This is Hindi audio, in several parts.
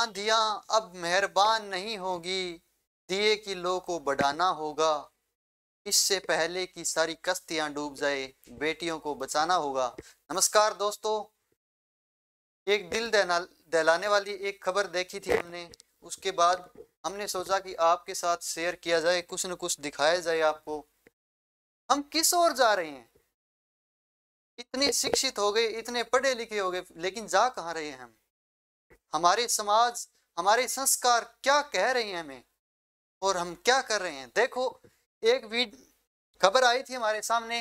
आंधियाँ अब मेहरबान नहीं होगी दिए की लो को बढ़ाना होगा इससे पहले की सारी कश्तियां डूब जाए बेटियों को बचाना होगा नमस्कार दोस्तों एक दिल दहलाने वाली एक खबर देखी थी हमने उसके बाद हमने सोचा कि आपके साथ शेयर किया जाए कुछ न कुछ दिखाया जाए आपको हम किस ओर जा रहे हैं इतने शिक्षित हो गए इतने पढ़े लिखे हो गए लेकिन जा कहाँ रहे हैं हम हमारे समाज हमारे संस्कार क्या कह रहे हैं हमें और हम क्या कर रहे हैं देखो एक भी खबर आई थी हमारे सामने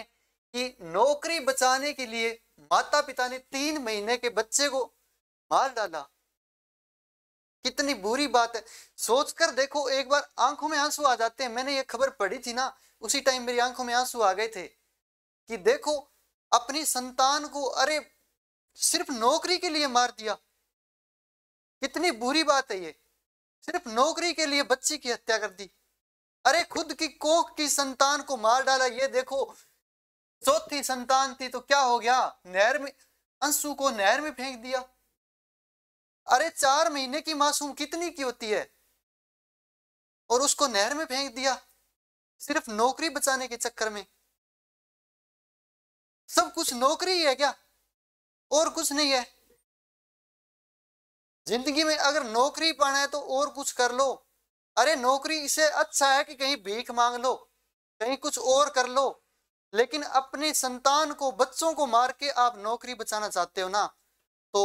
कि नौकरी बचाने के लिए माता पिता ने तीन महीने के बच्चे को मार डाला कितनी बुरी बात है सोचकर देखो एक बार आंखों में आंसू आ जाते हैं मैंने ये खबर पढ़ी थी ना उसी टाइम मेरी आंखों में आंसू आ गए थे कि देखो अपनी संतान को अरे सिर्फ नौकरी के लिए मार दिया कितनी बुरी बात है ये सिर्फ नौकरी के लिए बच्ची की हत्या कर दी अरे खुद की कोख की संतान को मार डाला ये देखो चौथी संतान थी तो क्या हो गया नहर में अंशु को नहर में फेंक दिया अरे चार महीने की मासूम कितनी की होती है और उसको नहर में फेंक दिया सिर्फ नौकरी बचाने के चक्कर में सब कुछ नौकरी है क्या और कुछ नहीं है जिंदगी में अगर नौकरी पाना है तो और कुछ कर लो अरे नौकरी इसे अच्छा है कि कहीं भीख मांग लो कहीं कुछ और कर लो लेकिन अपने संतान को बच्चों को मार के आप नौकरी बचाना चाहते हो ना तो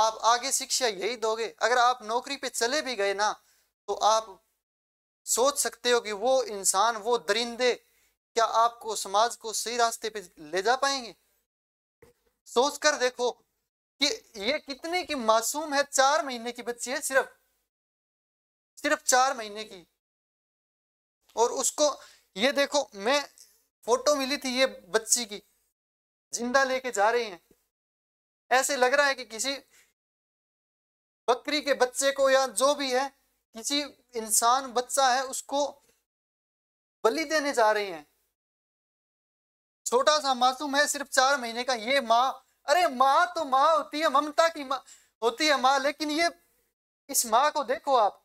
आप आगे शिक्षा यही दोगे अगर आप नौकरी पे चले भी गए ना तो आप सोच सकते हो कि वो इंसान वो दरिंदे क्या आपको समाज को सही रास्ते पे ले जा पाएंगे सोच कर देखो कि ये कितने की मासूम है चार महीने की बच्ची है सिर्फ सिर्फ चार महीने की और उसको ये देखो मैं फोटो मिली थी ये बच्ची की जिंदा लेके जा रही हैं ऐसे लग रहा है कि किसी बकरी के बच्चे को या जो भी है किसी इंसान बच्चा है उसको बलि देने जा रही हैं छोटा सा मासूम है सिर्फ चार महीने का ये माँ अरे माँ तो माँ होती है ममता की माँ होती है माँ लेकिन ये इस माँ को देखो आप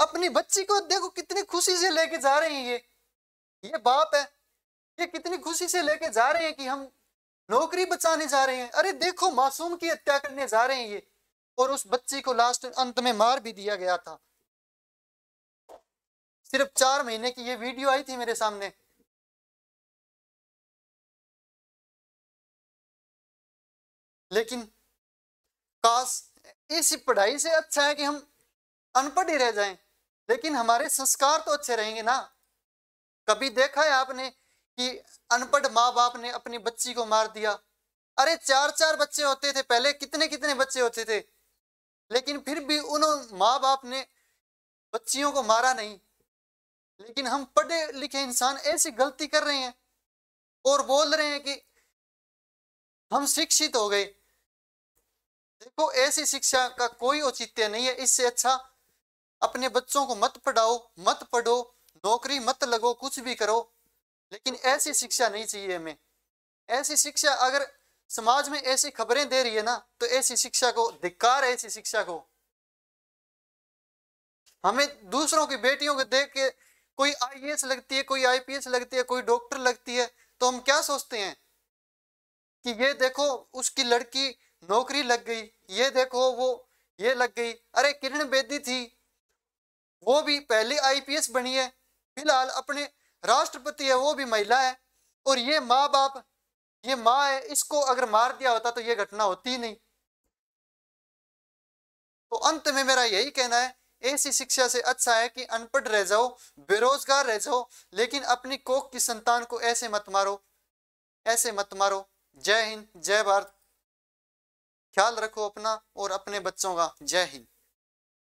अपनी बच्ची को देखो कितनी खुशी से लेके जा रहे हैं ये ये बाप है ये कितनी खुशी से लेके जा रहे हैं कि हम नौकरी बचाने जा रहे हैं अरे देखो मासूम की हत्या करने जा रहे हैं ये और उस बच्ची को लास्ट अंत में मार भी दिया गया था सिर्फ चार महीने की ये वीडियो आई थी मेरे सामने लेकिन काश इस पढ़ाई से अच्छा है कि हम अनपढ़ ही रह जाएं लेकिन हमारे संस्कार तो अच्छे रहेंगे ना कभी देखा है आपने कि अनपढ़ माँ बाप ने अपनी बच्ची को मार दिया अरे चार चार बच्चे होते थे पहले कितने कितने बच्चे होते थे लेकिन फिर भी उन माँ बाप ने बच्चियों को मारा नहीं लेकिन हम पढ़े लिखे इंसान ऐसी गलती कर रहे हैं और बोल रहे हैं कि हम शिक्षित हो गए देखो ऐसी शिक्षा का कोई औचित्य नहीं है इससे अच्छा अपने बच्चों को मत पढ़ाओ मत पढ़ो नौकरी मत लगो कुछ भी करो लेकिन ऐसी शिक्षा नहीं चाहिए हमें ऐसी शिक्षा अगर समाज में ऐसी खबरें दे रही है ना तो ऐसी शिक्षा को धिकार है ऐसी शिक्षा को हमें दूसरों की बेटियों को देख के कोई आईएएस लगती है कोई आईपीएस लगती है कोई डॉक्टर लगती है तो हम क्या सोचते हैं कि ये देखो उसकी लड़की नौकरी लग गई ये देखो वो ये लग गई अरे किरण बेदी थी वो भी पहले आईपीएस बनी है फिलहाल अपने राष्ट्रपति है वो भी महिला है और ये माँ बाप ये माँ है इसको अगर मार दिया होता तो ये घटना होती ही नहीं तो अंत में मेरा यही कहना है ऐसी शिक्षा से अच्छा है कि अनपढ़ रह जाओ बेरोजगार रह जाओ लेकिन अपनी कोख की संतान को ऐसे मत मारो ऐसे मत मारो जय हिंद जय भारत ख्याल रखो अपना और अपने बच्चों का जय हिंद